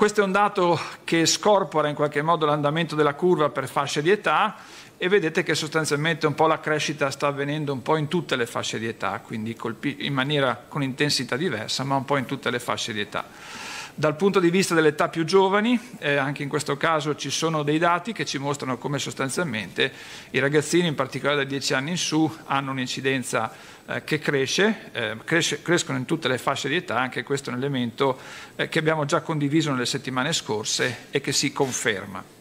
Questo è un dato che scorpora in qualche modo l'andamento della curva per fasce di età e vedete che sostanzialmente un po' la crescita sta avvenendo un po' in tutte le fasce di età, quindi in maniera con intensità diversa, ma un po' in tutte le fasce di età. Dal punto di vista dell'età più giovani, eh, anche in questo caso ci sono dei dati che ci mostrano come sostanzialmente i ragazzini, in particolare da 10 anni in su, hanno un'incidenza eh, che cresce, eh, cresce, crescono in tutte le fasce di età, anche questo è un elemento eh, che abbiamo già condiviso nelle settimane scorse e che si conferma.